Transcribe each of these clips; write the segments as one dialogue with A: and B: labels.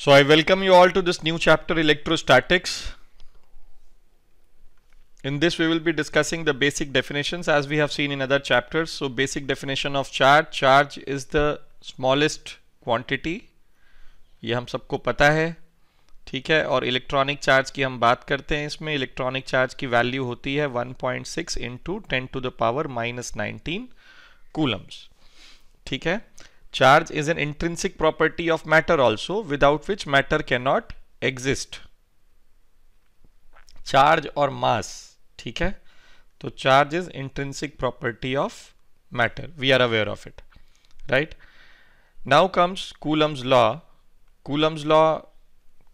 A: So I welcome you all to this new chapter electrostatics. In this we will be discussing the basic definitions as we have seen in other chapters. So basic definition of charge. Charge is the smallest quantity. ye hum sabko pata hai theek hai aur electronic charge ki hum baat karte hain isme electronic charge ki value hoti hai 1.6 into 10 to the power minus 19 coulombs theek hai charge is an intrinsic property of matter also without which matter cannot exist charge or mass theek hai to charge is intrinsic property of matter we are aware of it right now comes coulomb's law coulomb's law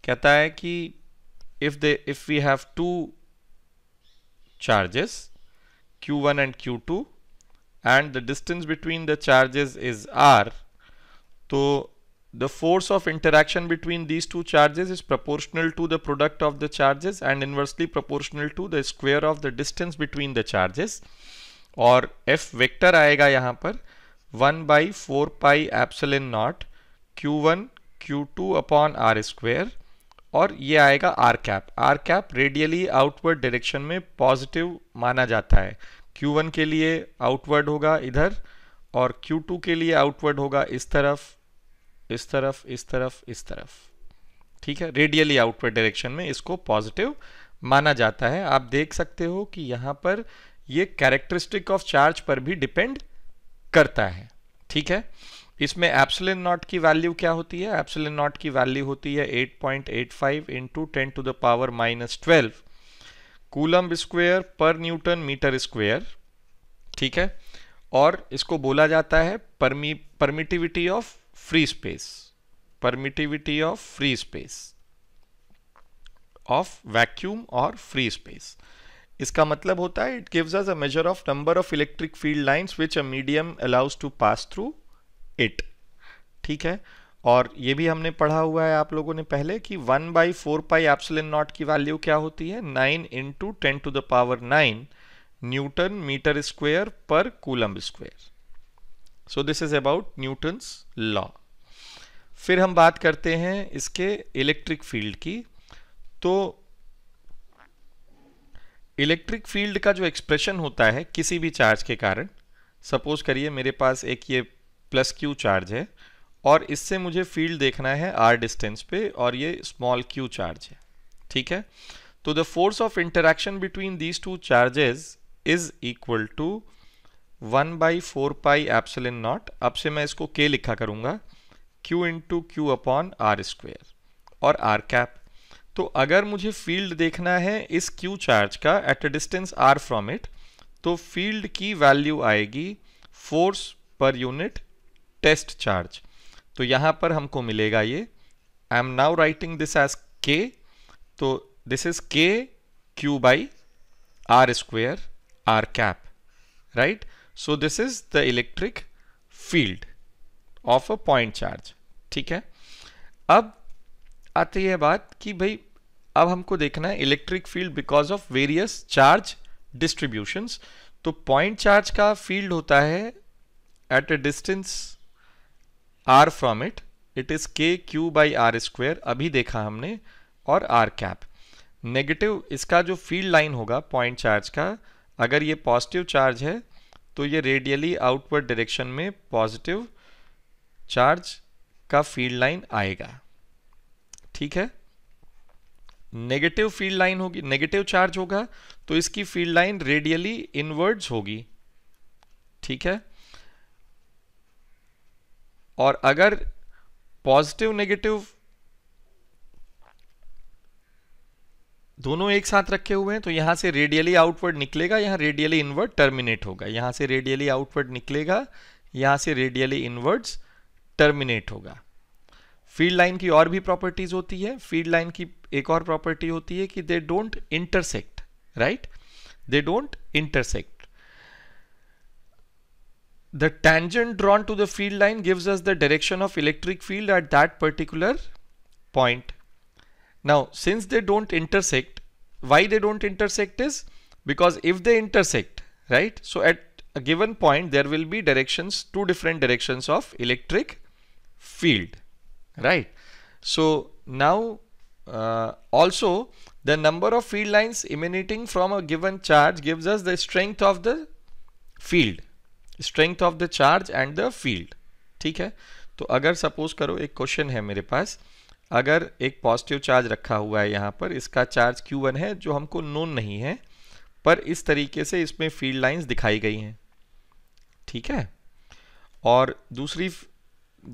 A: kehta hai ki if they if we have two charges q1 and q2 and the distance between the charges is r तो the force of interaction between these two charges is proportional to the product of the charges and inversely proportional to the square of the distance between the charges और F vector आएगा यहाँ पर one by four pi epsilon nought Q one Q two upon R square और ये आएगा R cap R cap radially outward direction में positive माना जाता है क्यू वन के लिए आउटवर्ड होगा इधर और Q2 के लिए आउटवर्ड होगा इस तरफ इस तरफ इस तरफ इस तरफ ठीक है रेडियली आउटवर्ड डायरेक्शन में इसको पॉजिटिव माना जाता है आप देख सकते हो कि यहां पर ये कैरेक्टरिस्टिक ऑफ चार्ज पर भी डिपेंड करता है ठीक है इसमें एप्सलिन नॉट की वैल्यू क्या होती है एप्सलिन नॉट की वैल्यू होती है 8.85 point eight five into ten to the power minus twelve coulomb square पर न्यूटन मीटर स्क्वेयर ठीक है और इसको बोला जाता है परमी permittivity of free space permittivity of free space of vacuum और फ्री स्पेस इसका मतलब होता है it gives us a measure of number of electric field lines which a medium allows to pass through it ठीक है और ये भी हमने पढ़ा हुआ है आप लोगों ने पहले कि one by four pi epsilon nought की वैल्यू क्या होती है nine into ten to the power nine newton metre square पर coulomb square so this is about Newton law फिर हम बात करते हैं इसके इलेक्ट्रिक फील्ड की तो इलेक्ट्रिक फील्ड का जो एक्सप्रेशन होता है किसी भी चार्ज के कारण सपोज करिए मेरे पास एक ये प्लस क्यू चार्ज है और इससे मुझे फील्ड देखना है आर डिस्टेंस पे और ये स्मॉल क्यू चार्ज है ठीक है तो the force of interaction between these two charges is equal to one by four pi epsilon nought अब से मैं इसको के लिखा करूंगा Q into Q upon R square और आर कैप तो अगर मुझे फील्ड देखना है इस क्यू चार्ज का at a distance R from it तो फील्ड की वैल्यू आएगी फोर्स पर यूनिट टेस्ट चार्ज तो यहां पर हमको मिलेगा ये I am now writing this as K तो this is K Q by R square r cap right so this is the electric field of a point charge ठीक है अब आती है बात कि भाई अब हमको देखना है electric field because of various charge distributions तो पॉइंट चार्ज का फील्ड होता है at a distance R from it it is K Q by R square अभी देखा हमने और आर कैप नेगेटिव इसका जो फील्ड लाइन होगा पॉइंट चार्ज का अगर ये पॉजिटिव चार्ज है तो ये रेडियली आउटवर्ड डायरेक्शन में पॉजिटिव चार्ज का फील्ड लाइन आएगा ठीक है नेगेटिव फील्ड लाइन होगी नेगेटिव चार्ज होगा तो इसकी फील्ड लाइन रेडियली इनवर्ड्स होगी ठीक है और अगर पॉजिटिव नेगेटिव दोनों एक साथ रखे हुए हैं तो यहाँ से रेडियली आउटवर्ड निकलेगा यहाँ रेडियली इनवर्ड टर्मिनेट होगा यहाँ से रेडियली आउटवर्ड निकलेगा यहाँ से रेडियली इनवर्ड्स टर्मिनेट होगा फील्ड लाइन की और भी प्रॉपर्टीज होती है फील्ड लाइन की एक और प्रॉपर्टी होती है कि they don't intersect right they don't intersect the tangent drawn to the field line gives us the direction of electric field at that particular point Now, since they don't intersect, why they don't intersect is because if they intersect, right? So at a given point, there will be directions, two different directions of electric field, right? So now uh, also the number of field lines emanating from a given charge gives us the strength of the field, strength of the charge and the field. ठीक है तो अगर suppose करो एक question है मेरे पास अगर एक पॉजिटिव चार्ज रखा हुआ है यहाँ पर इसका चार्ज Q1 है जो हमको नोन नहीं है पर इस तरीके से इसमें फील्ड लाइंस दिखाई गई हैं ठीक है और दूसरी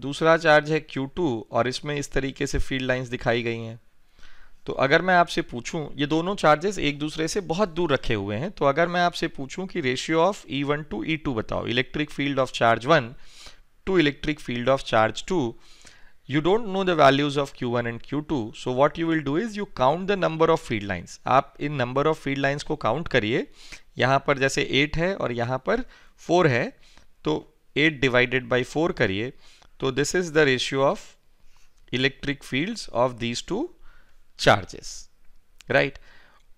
A: दूसरा चार्ज है Q2 और इसमें इस तरीके से फील्ड लाइंस दिखाई गई हैं तो अगर मैं आपसे पूछूं ये दोनों चार्जेस एक दूसरे से बहुत दूर रखे हुए हैं तो अगर मैं आपसे पूछूँ कि ratio of E one to E two बताओ electric field of charge one to electric field of charge two you don't know the values of q1 and q2 so what you will do is you count the number of feed lines आप इन number of feed lines को count करिए यहाँ पर जैसे 8 है और यहाँ पर 4 है तो 8 divided by 4 करिए तो this is the ratio of electric fields of these two charges right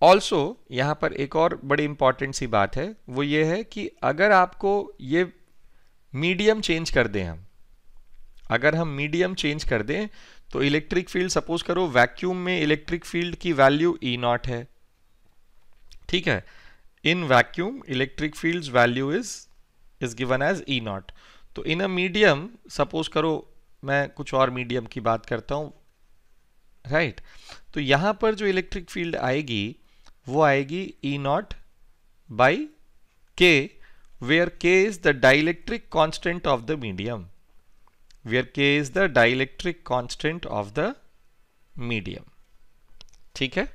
A: also यहाँ पर एक और बड़ी इंपॉर्टेंट सी बात है वो ये है कि अगर आपको ये मीडियम चेंज कर दें हम अगर हम मीडियम चेंज कर दें तो इलेक्ट्रिक फील्ड सपोज करो वैक्यूम में इलेक्ट्रिक फील्ड की वैल्यू ई नॉट है ठीक है in vacuum electric field value is is given as E naught तो इन अ मीडियम सपोज करो मैं कुछ और मीडियम की बात करता हूं राइट right. तो यहां पर जो इलेक्ट्रिक फील्ड आएगी वो आएगी E naught by K where K is the dielectric constant of the medium where K is the dielectric constant of the medium. theek hai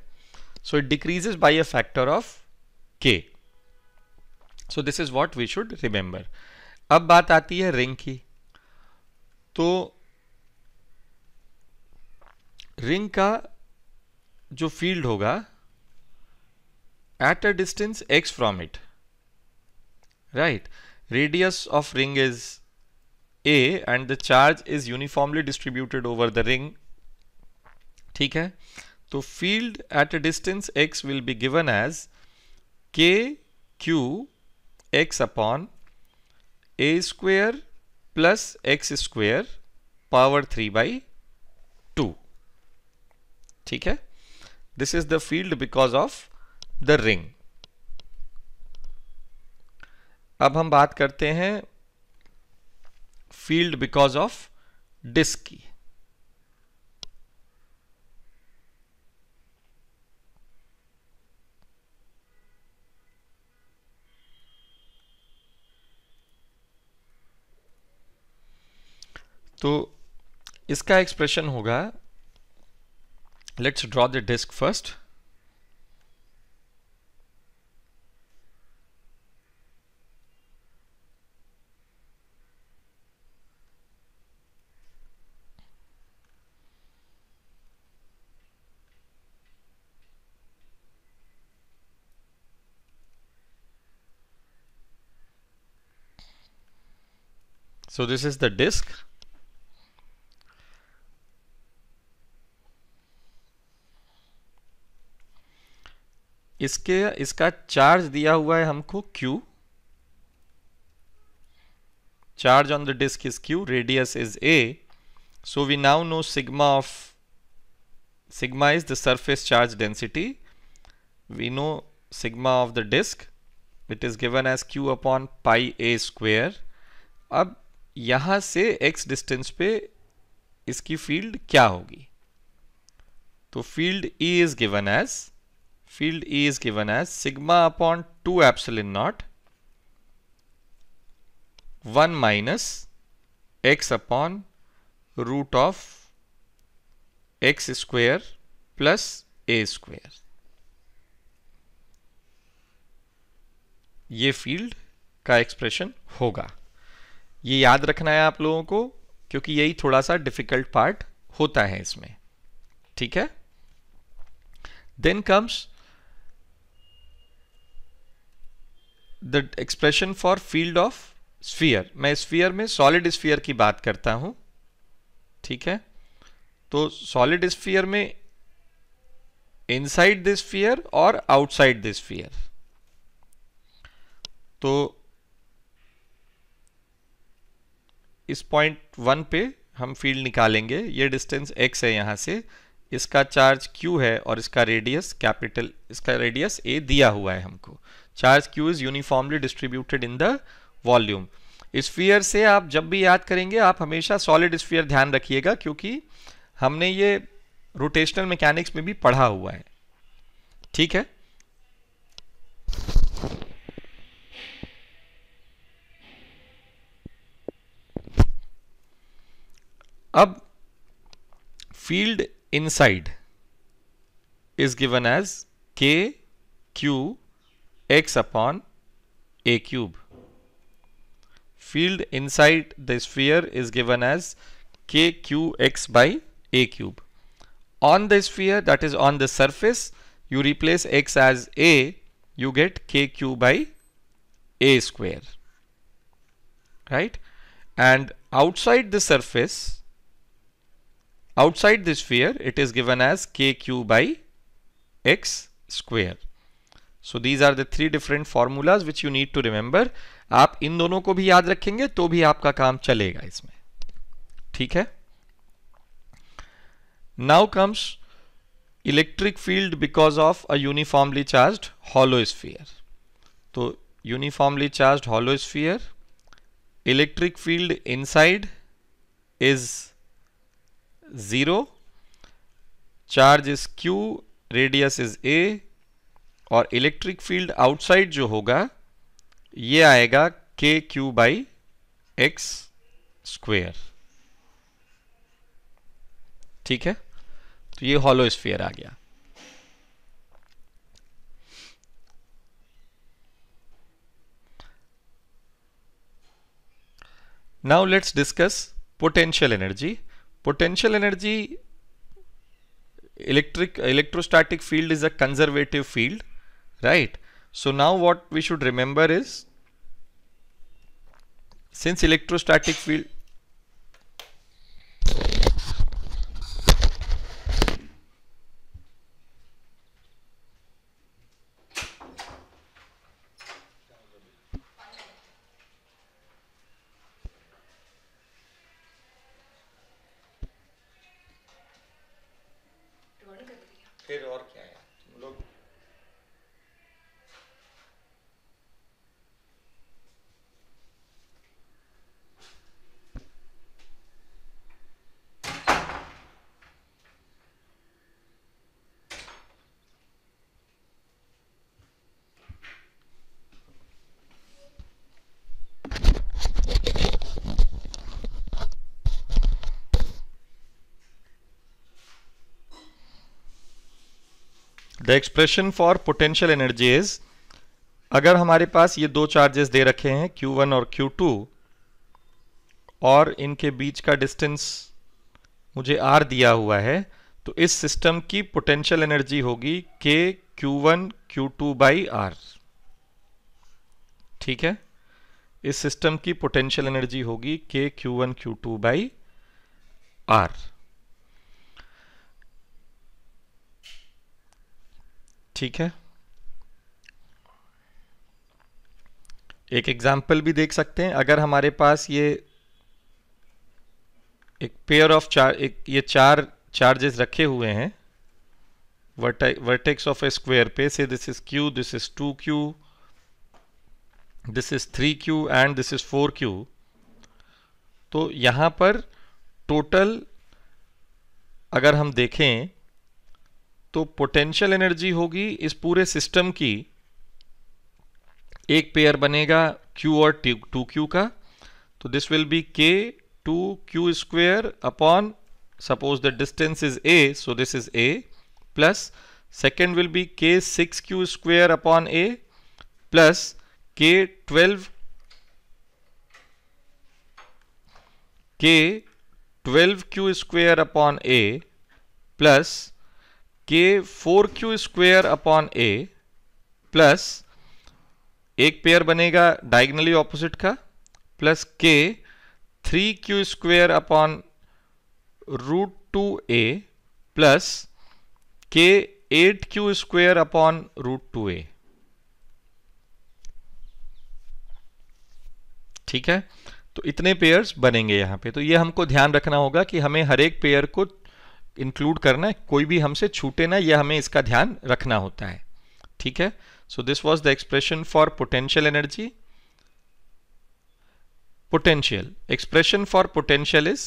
A: So it decreases by a factor of K. So this is what we should remember. ab baat aati hai ring ki to ring ka जो field होगा at a distance x from it right radius of ring is A and the charge is uniformly distributed over the ring. ठीक है तो field at a distance x will be given as k q x upon a square plus x square power 3 by 2. ठीक है this is the field because of the ring. अब हम बात करते हैं फील्ड बिकॉज ऑफ डिस्क की तो इसका एक्सप्रेशन होगा let's draw the disc first so this is the disk इसके इसका चार्ज दिया हुआ है हमको Q charge on the disc is Q radius is A so we now know sigma of sigma is the surface charge density we know sigma of the disc it is given as Q upon pi A square अब यहां से x distance पे इसकी field क्या होगी तो field E is given as field E is given as sigma upon two epsilon naught one minus X upon root of X square plus A square ये field का expression होगा ये याद रखना है आप लोगों को क्योंकि यही थोड़ा सा डिफिकल्ट पार्ट होता है इसमें ठीक है then comes the expression for field of sphere मैं स्फीयर में सॉलिड स्फीयर की बात करता हूं ठीक है तो सॉलिड स्फीयर में इनसाइड दिस स्फीयर और आउटसाइड दिस स्फीयर तो इस पॉइंट वन पे हम फील्ड निकालेंगे ये डिस्टेंस एक्स है यहाँ से इसका चार्ज क्यू है और इसका रेडियस कैपिटल इसका रेडियस ए दिया हुआ है हमको charge Q is uniformly distributed in the volume sphere से आप जब भी याद करेंगे आप हमेशा सॉलिड स्फीयर ध्यान रखिएगा क्योंकि हमने ये रोटेशनल मैकेनिक्स में भी पढ़ा हुआ है ठीक है अब field inside is given as k q x upon a cube. Field inside the sphere is given as k q x by a cube. On the sphere that is on the surface you replace x as a you get k q by a square right and outside the surface Outside this sphere, it is given as kq by x square. So these are the three different formulas which you need to remember आप इन दोनों को भी याद रखेंगे तो भी आपका काम चलेगा इसमें ठीक है now comes electric field because of a uniformly charged hollow sphere तो uniformly charged hollow sphere electric field inside is zero charge is Q radius is A और इलेक्ट्रिक फील्ड आउटसाइड जो होगा ये आएगा के क्यू बाई एक्स स्क्वेयर ठीक है तो ये हॉलो स्फीयर आ गया now let's discuss potential energy Potential energy electric electrostatic field is a conservative field, right? So now what we should remember is since electrostatic field फिर और क्या है तुम लोग the expression for potential energy is अगर हमारे पास ये दो चार्जेस दे रखे हैं Q1 और Q2 और इनके बीच का डिस्टेंस मुझे R दिया हुआ है तो इस सिस्टम की पोटेंशियल एनर्जी होगी K Q1 Q2 by R ठीक है इस सिस्टम की पोटेंशियल एनर्जी होगी K Q1 Q2 by R ठीक है एक एग्जाम्पल भी देख सकते हैं अगर हमारे पास ये एक पेयर ऑफ चार एक ये चार चार्जेस रखे हुए हैं वर्टेक्स ऑफ ए स्क्वायर पे से this is Q this is two Q this is three Q and this is four Q तो यहां पर टोटल अगर हम देखें तो पोटेंशियल एनर्जी होगी इस पूरे सिस्टम की एक पेयर बनेगा Q और टू क्यू का तो this will be K two Q square upon suppose the distance is A so this is A plus second will be K six Q square upon A plus K twelve K twelve Q square upon A plus कि four Q square upon A plus एक pair बनेगा diagonally opposite का plus K three Q square upon root two A plus K eight Q square upon root two A ठीक है तो इतने pairs बनेंगे यहां पे तो ये हमको ध्यान रखना होगा कि हमें हर एक पेयर को इंक्लूड करना है कोई भी हमसे छूटे ना यह हमें इसका ध्यान रखना होता है ठीक है so this was the expression for potential energy potential expression for potential is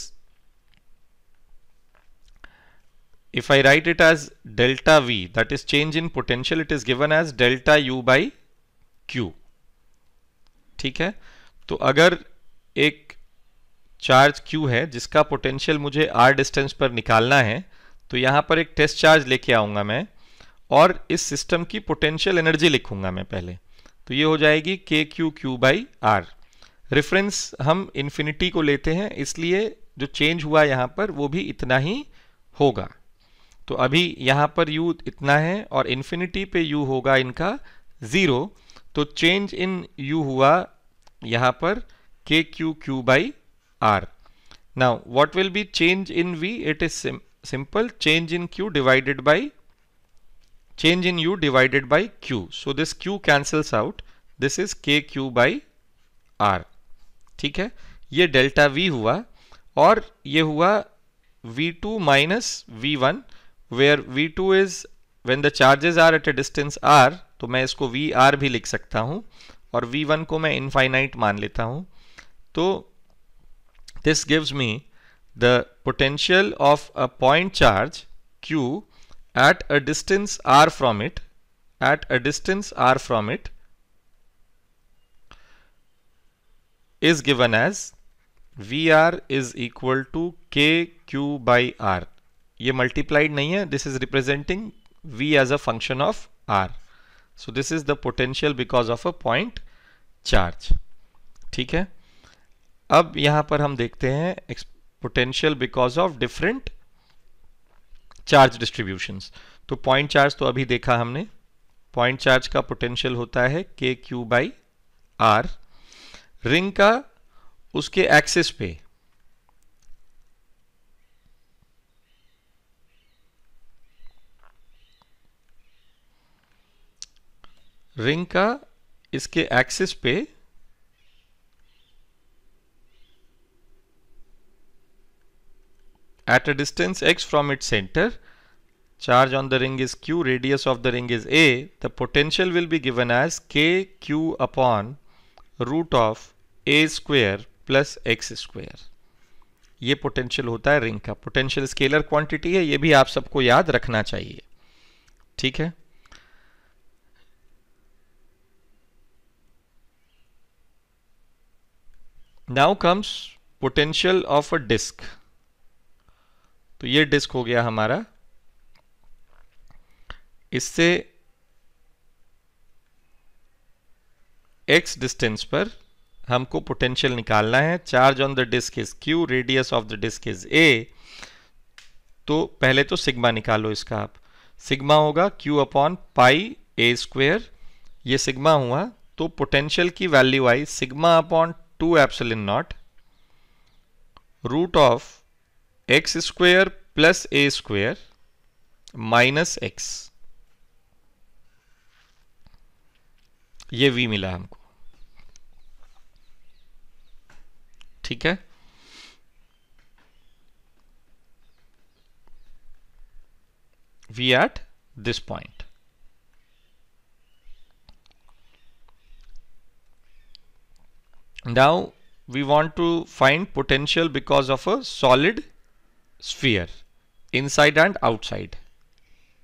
A: if I write it as delta V that is change in potential it is given as delta U by Q ठीक है तो अगर एक charge Q है जिसका potential मुझे R distance पर निकालना है तो यहाँ पर एक टेस्ट चार्ज लेके आऊँगा मैं और इस सिस्टम की पोटेंशियल एनर्जी लिखूंगा मैं पहले तो ये हो जाएगी K Q Q by R reference हम इन्फिनिटी को लेते हैं इसलिए जो चेंज हुआ यहाँ पर वो भी इतना ही होगा तो अभी यहाँ पर u इतना है और इन्फिनिटी पे u होगा इनका ज़ीरो तो चेंज इन u हुआ यहाँ पर K Q Q by R. Now what will be change in V? It is sim simple change in Q divided by change in U divided by Q. So this Q cancels out. This is KQ by R. ठीक है ये delta V हुआ और ये हुआ V2 two minus V one where V two is when the charges are at a distance R तो मैं इसको वी आर भी लिख सकता हूँ और वी वन को मैं इनफाइनाइट मान लेता हूँ तो this gives me the potential of a point charge q at a distance r from it at a distance r from it is given as VR is equal to KQ by R. ये multiplied नहीं है. This is representing V as a function of R. So this is the potential because of a point charge. ठीक है? अब यहां पर हम देखते हैं potential because of different charge distribution तो पॉइंट चार्ज तो अभी देखा हमने पॉइंट चार्ज का पोटेंशियल होता है के क्यू बाई आर रिंग का उसके एक्सिस पे रिंग का इसके एक्सिस पे At a distance x from its center, charge on the ring is q, radius of the ring is a, the potential will be given as k q upon root of a square plus x square ये potential होता है ring का potential scalar quantity है ये भी आप सबको याद रखना चाहिए ठीक है now comes potential of a disc तो ये डिस्क हो गया हमारा इससे x डिस्टेंस पर हमको पोटेंशियल निकालना है charge on the disc is q radius of the disc is a तो पहले तो सिग्मा निकालो इसका आप सिग्मा होगा q upon pi A square ये सिग्मा हुआ तो पोटेंशियल की वैल्यू आई sigma upon two epsilon naught root of X square plus A square minus X ये वी मिला हमको ठीक है V at this point now we want to find potential because of a solid sphere inside and outside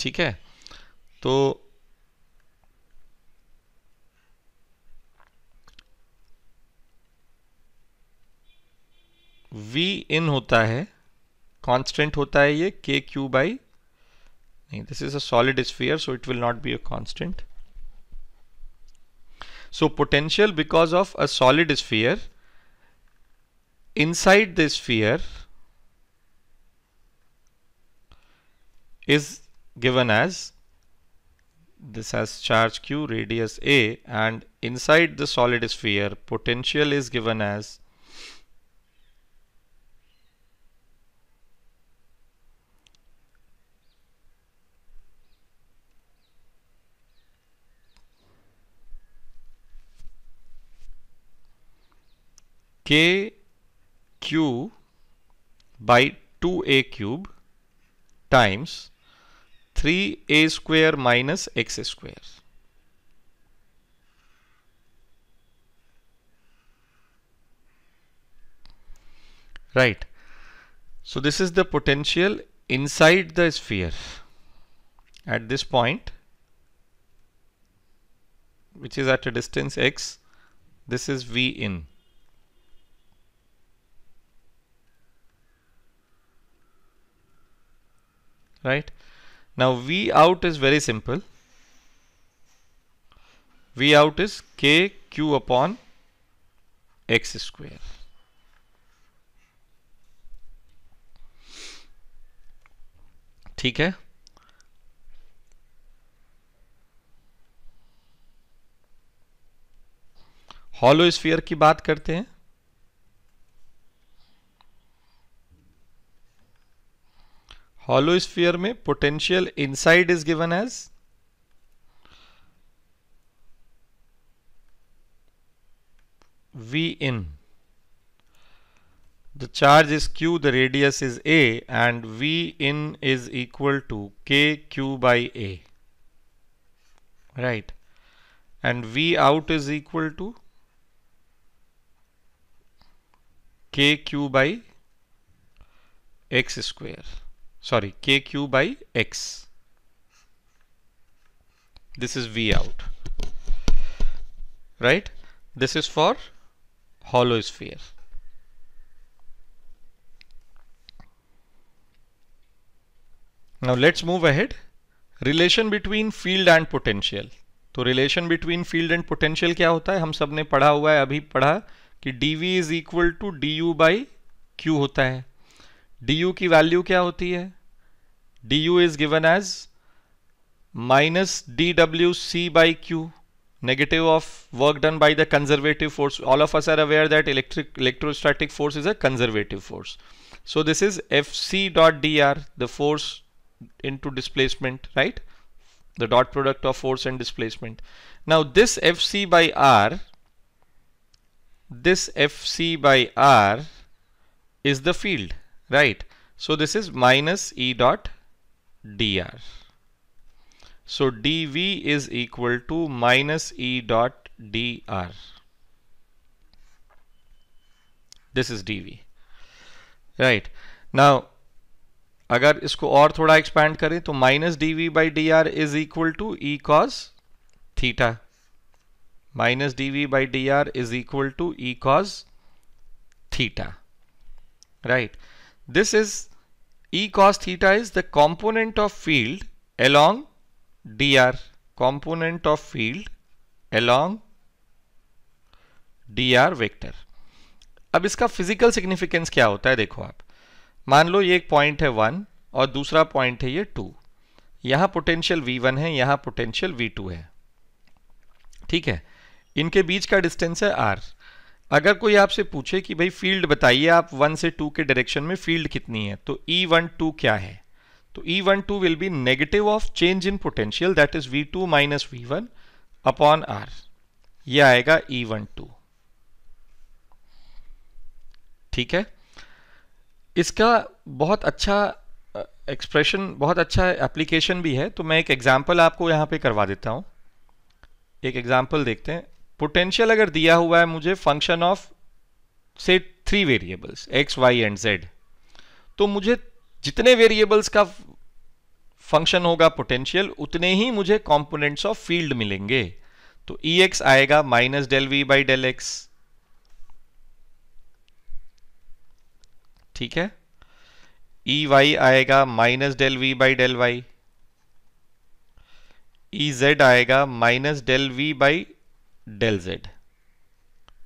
A: ठीक है तो v इन होता है कांस्टेंट होता है ये के क्यू बाई नहीं this is a solid sphere so it will not be a constant so potential because of a solid sphere inside the sphere is given as this has charge q radius a and inside the solid sphere potential is given as k q by 2a cube times 3a square minus x square. Right. So this is the potential inside the sphere at this point which is at a distance x this is V in right Now V out is very simple. V out is k q upon x square. ठीक है hollow sphere की बात करते हैं hollow sphere mein potential inside is given as v in the charge is q the radius is a and v in is equal to k q by a right and v out is equal to kq by x square sorry k q by x this is v out right this is for hollow sphere now let's move ahead relation between field and potential तो relation between field and potential क्या होता है हम सब ने पढ़ा हुआ है अभी पढ़ा कि d V is equal to d U by Q होता है डी यू की वैल्यू क्या होती है du is given as minus dwc by q negative of work done by the conservative force all of us are aware that electric electrostatic force is a conservative force so this is fc dot dr the force into displacement right the dot product of force and displacement now this fc by r this fc by r is the field right so this is minus e dot dr. So dv is equal to minus e dot dr. This is dv. Right. Now, agar isko aur thoda expand kare, to minus dv by dr is equal to e cos theta. Minus dv by dr is equal to e cos theta. Right. This is E cos theta is the component of field along dr. Component of field along dr vector. अब इसका physical significance क्या होता है देखो आप मान लो ये एक पॉइंट है वन और दूसरा पॉइंट है ये टू यहां पोटेंशियल वी वन है यहां पोटेंशियल वी टू है ठीक है इनके बीच का डिस्टेंस है आर अगर कोई आपसे पूछे कि भाई फील्ड बताइए आप वन से टू के डायरेक्शन में फील्ड कितनी है तो ई e वन टू क्या है तो E e one two will be negative of change in potential that is V two minus V one upon R यह आएगा ई e वन टू ठीक है इसका बहुत अच्छा एक्सप्रेशन बहुत अच्छा एप्लीकेशन भी है तो मैं एक एग्जाम्पल आपको यहां पे करवा देता हूं एक एग्जाम्पल देखते हैं पोटेंशियल अगर दिया हुआ है मुझे फंक्शन ऑफ से three variables X Y and Z तो मुझे जितने वेरिएबल्स का फंक्शन होगा पोटेंशियल उतने ही मुझे कॉम्पोनेंट्स ऑफ फील्ड मिलेंगे तो ई e एक्स आएगा minus del V by del X ठीक है ई e वाई आएगा minus del V by del Y E Z आएगा minus del V by del Z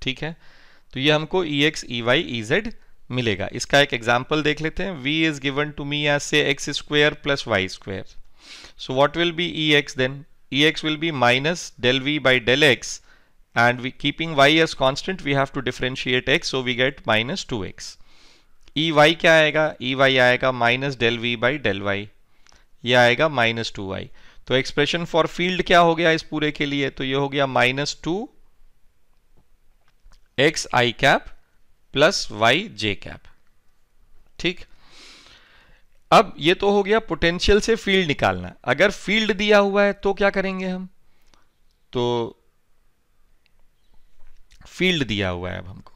A: ठीक है तो ये हमको E X E Y E Z मिलेगा इसका एक एग्जाम्पल देख लेते हैं V is given to me as से X square plus Y square so what will be E x then E X will be minus del V by del X and we keeping Y as constant we have to differentiate X so we get minus two X E Y क्या आएगा E e Y आएगा minus del V by del Y ये आएगा minus two Y तो expression for field क्या हो गया इस पूरे के लिए तो ये हो गया minus two X I cap plus Y J cap ठीक अब ये तो हो गया पोटेंशियल से फील्ड निकालना अगर फील्ड दिया हुआ है तो क्या करेंगे हम तो फील्ड दिया हुआ है अब हमको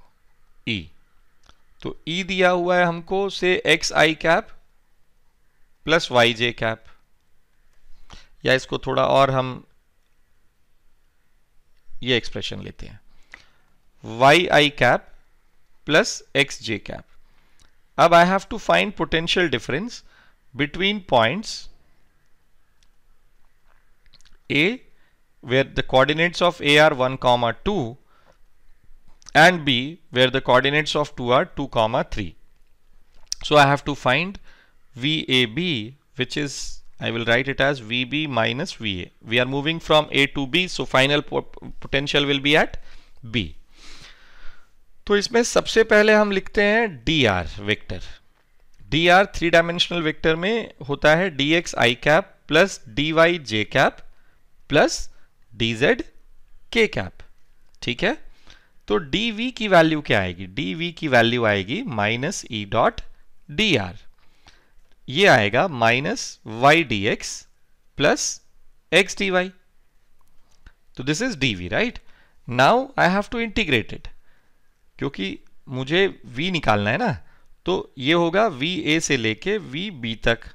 A: ई e. तो ई e दिया हुआ है हमको से X I cap plus Y J cap या इसको थोड़ा और हम ये एक्सप्रेशन लेते हैं Y I cap plus X J cap अब I have to find potential difference between points A where the coordinates of A are one comma two and B where the coordinates of two are two comma three so I have to find V A B which is I will write it as VB minus VA. We are moving from A to B, so final potential will be at B. तो इसमें सबसे पहले हम लिखते हैं dr vector dr three dimensional vector में होता है dx i I cap plus d Y J cap plus d Z K cap ठीक है तो dv की वैल्यू क्या आएगी dv की वैल्यू आएगी minus E dot d R ये आएगा minus Y d X plus X d Y तो this is d V right now I have to integrate it क्योंकि मुझे v निकालना है ना तो ये होगा वी ए से लेके वी बी तक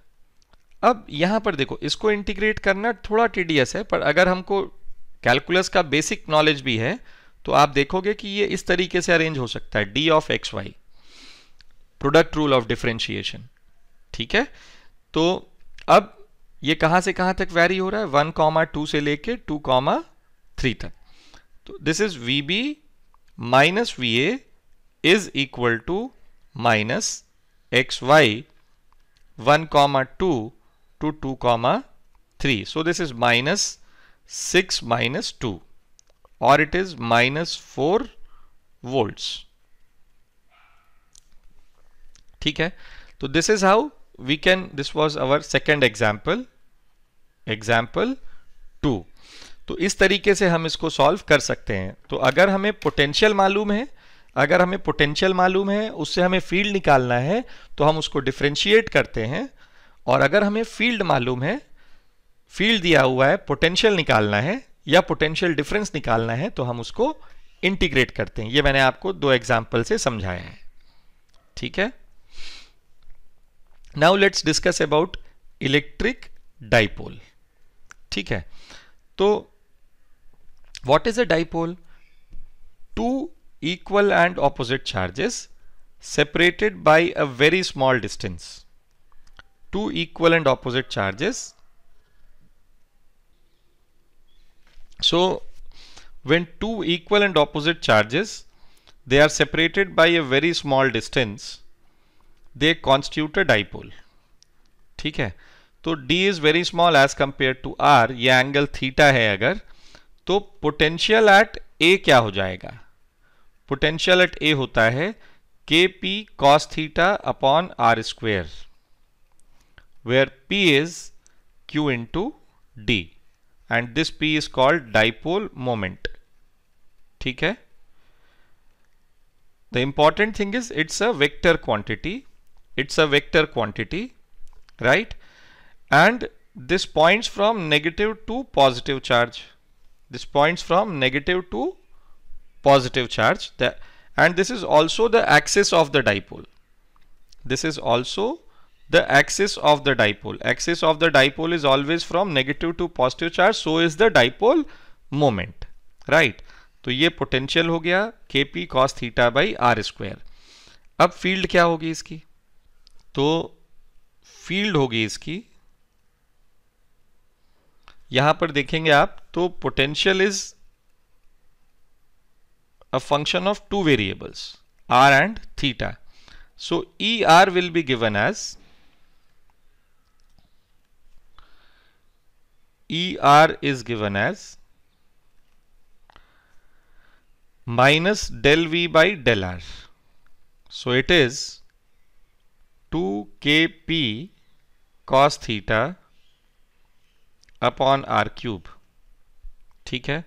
A: अब यहां पर देखो इसको इंटीग्रेट करना थोड़ा टीडियस है पर अगर हमको कैलकुलस का बेसिक नॉलेज भी है तो आप देखोगे कि ये इस तरीके से अरेंज हो सकता है d of X Y product rule of differentiation ठीक है तो अब ये कहां से कहां तक वैरी हो रहा है वन कॉमा टू से लेके टू कॉमा थ्री तक तो this is V B minus V A is equal to minus x y one comma two two two comma three so this is minus six minus two और it is minus four volt ठीक है तो this is how we can this was our second example example two तो इस तरीके से हम इसको सॉल्व कर सकते हैं तो अगर हमें पोटेंशियल मालूम है अगर हमें पोटेंशियल मालूम है उससे हमें फील्ड निकालना है तो हम उसको डिफ्रेंशिएट करते हैं और अगर हमें फील्ड मालूम है फील्ड दिया हुआ है पोटेंशियल निकालना है या पोटेंशियल डिफरेंस निकालना है तो हम उसको इंटीग्रेट करते हैं ये मैंने आपको दो एग्जाम्पल से समझाया है ठीक है now let's discuss about electric dipole ठीक है what is a dipole two equal and opposite charges separated by a very small distance two equal and opposite charges so when two equal and opposite charges they are separated by a very small distance they constitute a dipole ठीक है तो d is very small as compare to r ये angle theta है अगर तो potential at a क्या हो जाएगा पोटेंशियल एट a होता है K P cos theta upon R square where p is q into D and this p is called dipole moment ठीक है the important thing is it's a vector quantity it's a vector quantity right and this points from negative to positive charge this points from negative to positive charge that and this is also the axis of the dipole this is also the axis of the dipole axis of the dipole is always from negative to positive charge so is the dipole moment right तो ये potential हो गया k p cos theta by r square. अब field क्या होगी इसकी तो field होगी इसकी यहां पर देखेंगे आप तो potential is a function of two variables R and theta so E R will be given as E R is given as minus del V by del R so it is two K P cos theta upon R cube ठीक है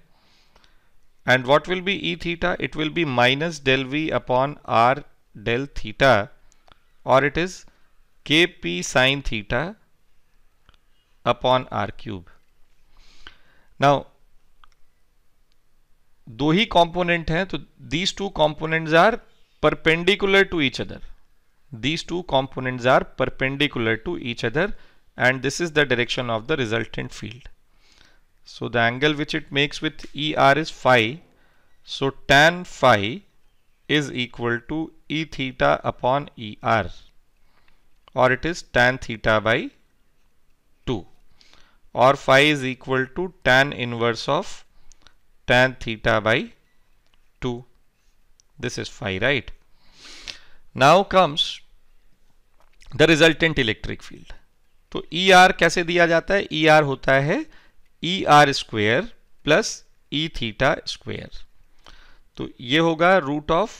A: and what will be E theta it will be minus del V upon R del theta और it is K P sine theta upon R cube now दो ही component हैं तो these two component are perpendicular to each other these two components are perpendicular to each other and this is the direction of the resultant field. So the angle which it makes with ER is phi. So tan phi is equal to E theta upon ER or it is tan theta by 2 or phi is equal to tan inverse of tan theta by 2. This is phi right. Now comes the resultant electric field तो E e are कैसे दिया जाता है E e R होता है E R square plus E theta square तो ये होगा root of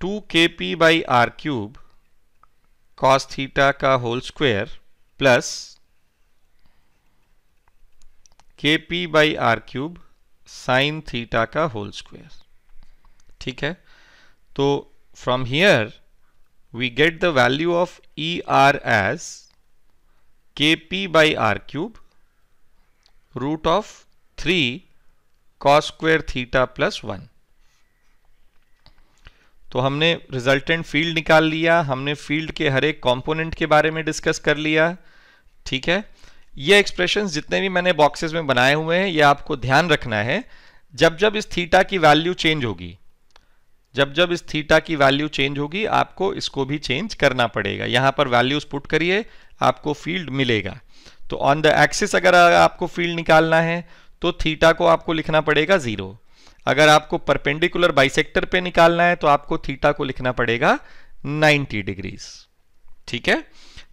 A: two K P by R cube cos theta का whole square plus K P by R cube sine theta का होल स्क्वेयर ठीक है तो from here we get the value of E R as K P by R cube root of three cos square theta plus one तो हमने resultant field निकाल लिया हमने field के हर एक कॉम्पोनेंट के बारे में डिस्कस कर लिया ठीक है ये एक्सप्रेशन जितने भी मैंने बॉक्सेस में बनाए हुए हैं ये आपको ध्यान रखना है जब जब इस थीटा की वैल्यू चेंज होगी जब जब इस थीटा की वैल्यू चेंज होगी आपको इसको भी चेंज करना पड़ेगा यहां पर वैल्यूज पुट करिए आपको फील्ड मिलेगा तो ऑन द एक्सिस अगर आपको फील्ड निकालना है तो थीटा को आपको लिखना पड़ेगा ज़ीरो अगर आपको परपेंडिकुलर बाइसेक्टर पे निकालना है तो आपको थीटा को लिखना पड़ेगा 90 डिग्रीज ठीक है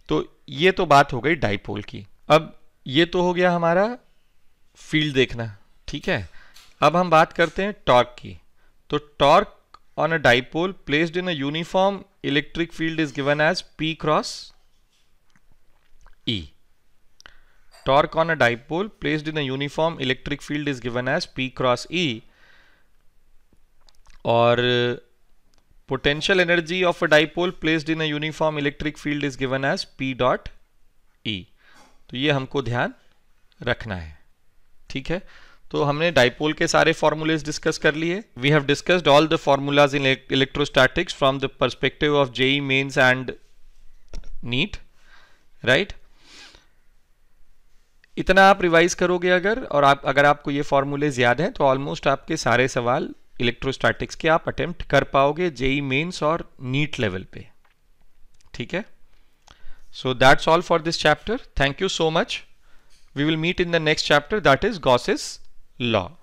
A: तो ये तो बात हो गई डाइपोल की अब ये तो हो गया हमारा फील्ड देखना ठीक है अब हम बात करते हैं टॉर्क की तो torque on a dipole placed in a uniform electric field is given as P cross E. Torque on a dipole placed in a uniform electric field is given as P cross E or potential energy of a dipole placed in a uniform electric field is given as P dot E. तो ये हमको ध्यान रखना है ठीक है तो हमने डाइपोल के सारे फॉर्मूलेज डिस्कस कर लिए we have discussed all the formulas in electrostatics from the perspective of JEE Mains and NEET right इतना आप रिवाइज करोगे अगर और आप अगर आपको ये फॉर्मूलेज याद हैं तो ऑलमोस्ट आपके सारे सवाल इलेक्ट्रोस्टैटिक्स के आप अटेम्प्ट कर पाओगे जेई मेन्स e और नीट लेवल पे ठीक है so that's all for this chapter thank you so much we will meet in the next chapter that is Gauss's lọ